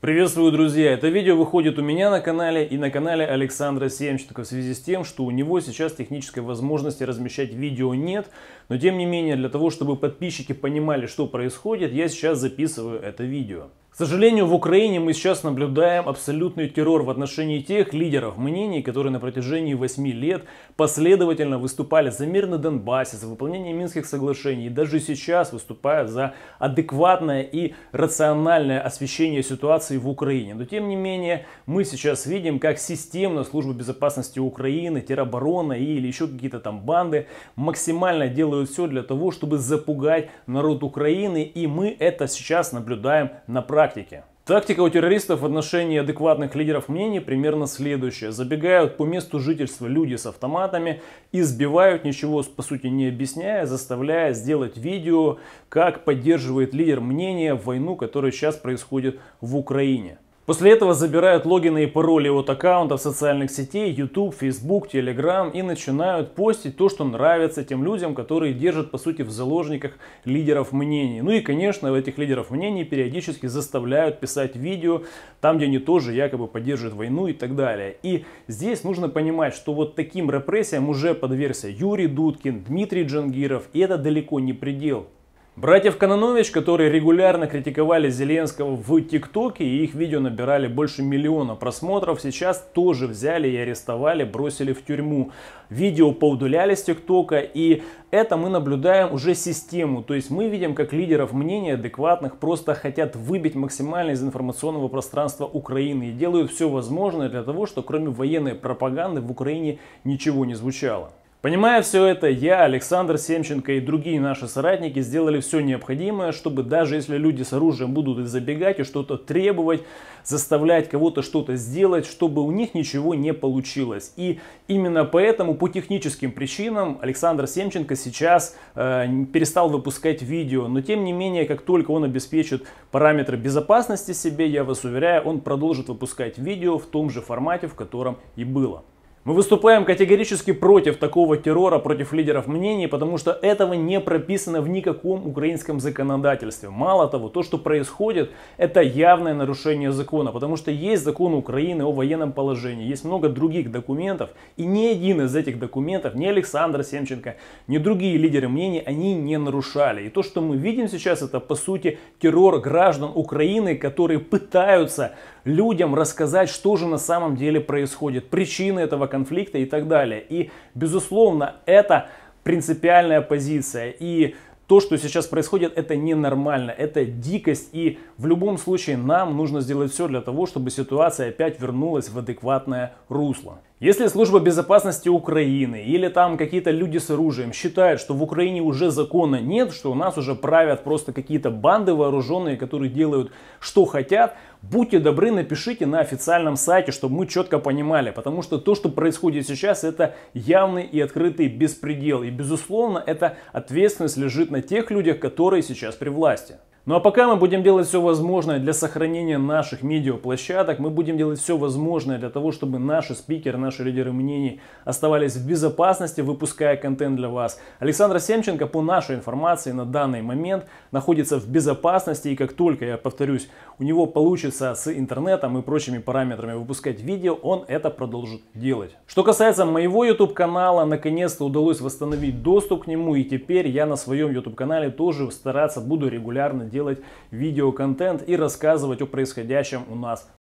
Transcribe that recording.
Приветствую, друзья! Это видео выходит у меня на канале и на канале Александра Семченко в связи с тем, что у него сейчас технической возможности размещать видео нет, но тем не менее, для того, чтобы подписчики понимали, что происходит, я сейчас записываю это видео. К сожалению, в Украине мы сейчас наблюдаем абсолютный террор в отношении тех лидеров мнений, которые на протяжении 8 лет последовательно выступали за мир на Донбассе, за выполнение Минских соглашений и даже сейчас выступают за адекватное и рациональное освещение ситуации в Украине. Но тем не менее, мы сейчас видим, как системно служба безопасности Украины, тероборона или еще какие-то там банды максимально делают все для того, чтобы запугать народ Украины, и мы это сейчас наблюдаем на практике тактики. Тактика у террористов в отношении адекватных лидеров мнений примерно следующая. Забегают по месту жительства люди с автоматами и сбивают, ничего по сути не объясняя, заставляя сделать видео, как поддерживает лидер мнения войну, которая сейчас происходит в Украине. После этого забирают логины и пароли от аккаунтов социальных сетей, YouTube, Facebook, Telegram и начинают постить то, что нравится тем людям, которые держат, по сути, в заложниках лидеров мнений. Ну и, конечно, этих лидеров мнений периодически заставляют писать видео там, где они тоже якобы поддерживают войну и так далее. И здесь нужно понимать, что вот таким репрессиям уже подвергся Юрий Дудкин, Дмитрий Джангиров, и это далеко не предел. Братьев Кононович, которые регулярно критиковали Зеленского в ТикТоке, и их видео набирали больше миллиона просмотров, сейчас тоже взяли и арестовали, бросили в тюрьму. Видео поудаляли с ТикТока, и это мы наблюдаем уже систему. То есть мы видим, как лидеров мнений адекватных просто хотят выбить максимально из информационного пространства Украины и делают все возможное для того, чтобы кроме военной пропаганды в Украине ничего не звучало. Понимая все это, я, Александр Семченко и другие наши соратники сделали все необходимое, чтобы даже если люди с оружием будут и забегать, и что-то требовать, заставлять кого-то что-то сделать, чтобы у них ничего не получилось. И именно поэтому по техническим причинам Александр Семченко сейчас э, перестал выпускать видео. Но тем не менее, как только он обеспечит параметры безопасности себе, я вас уверяю, он продолжит выпускать видео в том же формате, в котором и было. Мы выступаем категорически против такого террора, против лидеров мнений, потому что этого не прописано в никаком украинском законодательстве. Мало того, то, что происходит, это явное нарушение закона, потому что есть закон Украины о военном положении, есть много других документов, и ни один из этих документов, ни Александр Семченко, ни другие лидеры мнений, они не нарушали. И то, что мы видим сейчас, это по сути террор граждан Украины, которые пытаются людям рассказать, что же на самом деле происходит, причины этого конфликта конфликта и так далее. И, безусловно, это принципиальная позиция. И то, что сейчас происходит, это ненормально, это дикость, и в любом случае нам нужно сделать все для того, чтобы ситуация опять вернулась в адекватное русло. Если служба безопасности Украины или там какие-то люди с оружием считают, что в Украине уже закона нет, что у нас уже правят просто какие-то банды вооруженные, которые делают что хотят, будьте добры, напишите на официальном сайте, чтобы мы четко понимали, потому что то, что происходит сейчас, это явный и открытый беспредел. И безусловно, эта ответственность лежит на тех людях, которые сейчас при власти. Ну а пока мы будем делать все возможное для сохранения наших медиаплощадок, мы будем делать все возможное для того, чтобы наши спикеры, наши лидеры мнений оставались в безопасности, выпуская контент для вас. Александр Семченко, по нашей информации, на данный момент находится в безопасности, и как только, я повторюсь, у него получится с интернетом и прочими параметрами выпускать видео, он это продолжит делать. Что касается моего YouTube канала, наконец-то удалось восстановить доступ к нему, и теперь я на своем YouTube канале тоже стараться буду регулярно делать делать видеоконтент и рассказывать о происходящем у нас